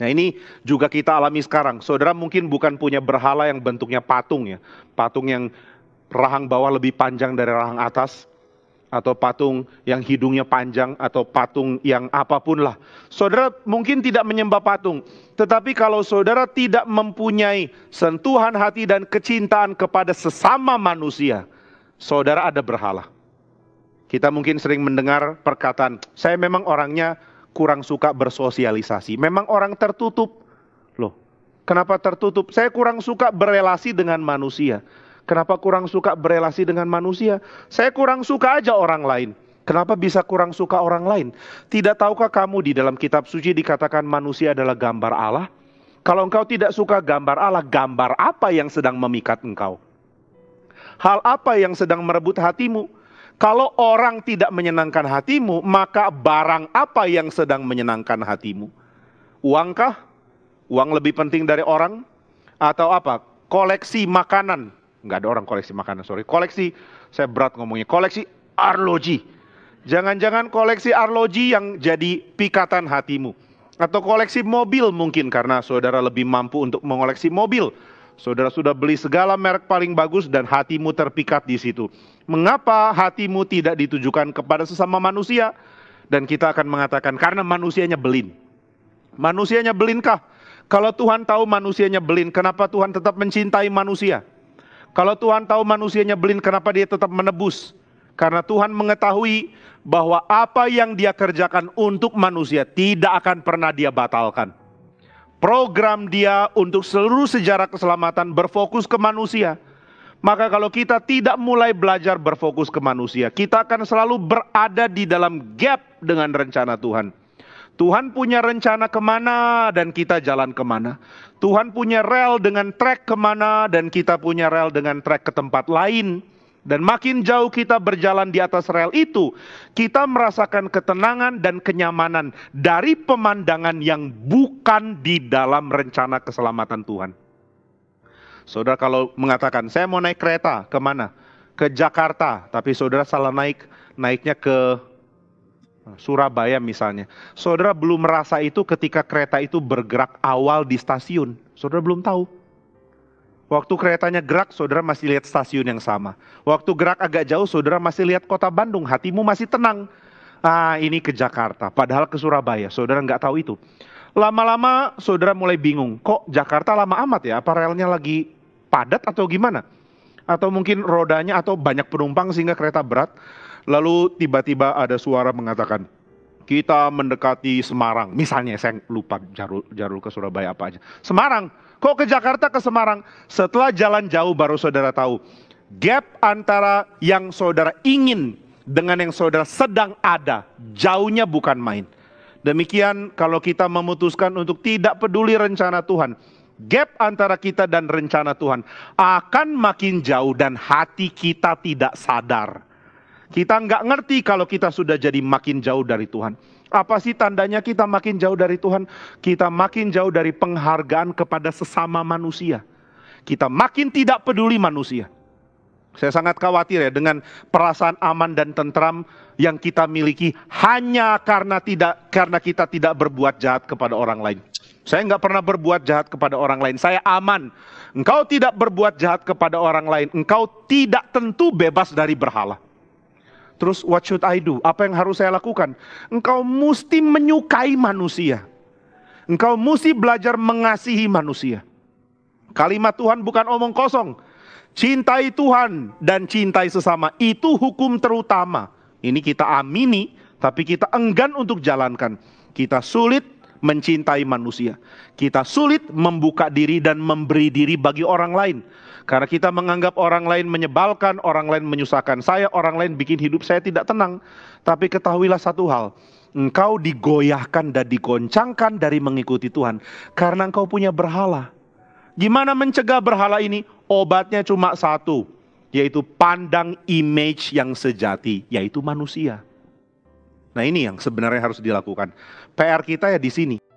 Nah ini juga kita alami sekarang. Saudara mungkin bukan punya berhala yang bentuknya patung ya. Patung yang rahang bawah lebih panjang dari rahang atas. Atau patung yang hidungnya panjang atau patung yang apapun lah. Saudara mungkin tidak menyembah patung. Tetapi kalau saudara tidak mempunyai sentuhan hati dan kecintaan kepada sesama manusia. Saudara ada berhala. Kita mungkin sering mendengar perkataan, saya memang orangnya kurang suka bersosialisasi. Memang orang tertutup. Loh, kenapa tertutup? Saya kurang suka berelasi dengan manusia. Kenapa kurang suka berelasi dengan manusia? Saya kurang suka aja orang lain. Kenapa bisa kurang suka orang lain? Tidak tahukah kamu di dalam kitab suci dikatakan manusia adalah gambar Allah? Kalau engkau tidak suka gambar Allah, gambar apa yang sedang memikat engkau? Hal apa yang sedang merebut hatimu? Kalau orang tidak menyenangkan hatimu, maka barang apa yang sedang menyenangkan hatimu? Uangkah? Uang lebih penting dari orang? Atau apa? Koleksi makanan. Enggak ada orang koleksi makanan, sorry. Koleksi, saya berat ngomongnya. Koleksi arloji. Jangan-jangan koleksi arloji yang jadi pikatan hatimu. Atau koleksi mobil mungkin karena saudara lebih mampu untuk mengoleksi mobil Saudara sudah beli segala merek paling bagus dan hatimu terpikat di situ. Mengapa hatimu tidak ditujukan kepada sesama manusia? Dan kita akan mengatakan karena manusianya belin. Manusianya belinkah? Kalau Tuhan tahu manusianya belin, kenapa Tuhan tetap mencintai manusia? Kalau Tuhan tahu manusianya belin, kenapa dia tetap menebus? Karena Tuhan mengetahui bahwa apa yang dia kerjakan untuk manusia tidak akan pernah dia batalkan program dia untuk seluruh sejarah keselamatan berfokus ke manusia. Maka kalau kita tidak mulai belajar berfokus ke manusia, kita akan selalu berada di dalam gap dengan rencana Tuhan. Tuhan punya rencana kemana dan kita jalan kemana. Tuhan punya rel dengan track kemana dan kita punya rel dengan track ke tempat lain. Dan makin jauh kita berjalan di atas rel itu, kita merasakan ketenangan dan kenyamanan dari pemandangan yang bukan di dalam rencana keselamatan Tuhan. Saudara kalau mengatakan, saya mau naik kereta, kemana? Ke Jakarta, tapi saudara salah naik, naiknya ke Surabaya misalnya. Saudara belum merasa itu ketika kereta itu bergerak awal di stasiun. Saudara belum tahu. Waktu keretanya gerak, saudara masih lihat stasiun yang sama. Waktu gerak agak jauh, saudara masih lihat kota Bandung. Hatimu masih tenang. Ah, ini ke Jakarta. Padahal ke Surabaya. Saudara nggak tahu itu. Lama-lama saudara mulai bingung. Kok Jakarta lama amat ya? Apa relnya lagi padat atau gimana? Atau mungkin rodanya atau banyak penumpang sehingga kereta berat. Lalu tiba-tiba ada suara mengatakan, kita mendekati Semarang. Misalnya saya lupa jarul, jarul ke Surabaya apa aja. Semarang, kok ke Jakarta ke Semarang? Setelah jalan jauh baru saudara tahu. Gap antara yang saudara ingin dengan yang saudara sedang ada, jauhnya bukan main. Demikian kalau kita memutuskan untuk tidak peduli rencana Tuhan, gap antara kita dan rencana Tuhan akan makin jauh dan hati kita tidak sadar. Kita nggak ngerti kalau kita sudah jadi makin jauh dari Tuhan. Apa sih tandanya kita makin jauh dari Tuhan? Kita makin jauh dari penghargaan kepada sesama manusia. Kita makin tidak peduli manusia. Saya sangat khawatir ya dengan perasaan aman dan tentram yang kita miliki hanya karena tidak karena kita tidak berbuat jahat kepada orang lain. Saya nggak pernah berbuat jahat kepada orang lain. Saya aman. Engkau tidak berbuat jahat kepada orang lain. Engkau tidak tentu bebas dari berhala. Terus what should I do? Apa yang harus saya lakukan? Engkau mesti menyukai manusia. Engkau mesti belajar mengasihi manusia. Kalimat Tuhan bukan omong kosong. Cintai Tuhan dan cintai sesama. Itu hukum terutama. Ini kita amini, tapi kita enggan untuk jalankan. Kita sulit mencintai manusia. Kita sulit membuka diri dan memberi diri bagi orang lain. Karena kita menganggap orang lain menyebalkan, orang lain menyusahkan saya, orang lain bikin hidup saya tidak tenang. Tapi ketahuilah satu hal, engkau digoyahkan dan digoncangkan dari mengikuti Tuhan. Karena engkau punya berhala. Gimana mencegah berhala ini? Obatnya cuma satu, yaitu pandang image yang sejati, yaitu manusia. Nah ini yang sebenarnya harus dilakukan. PR kita ya di sini.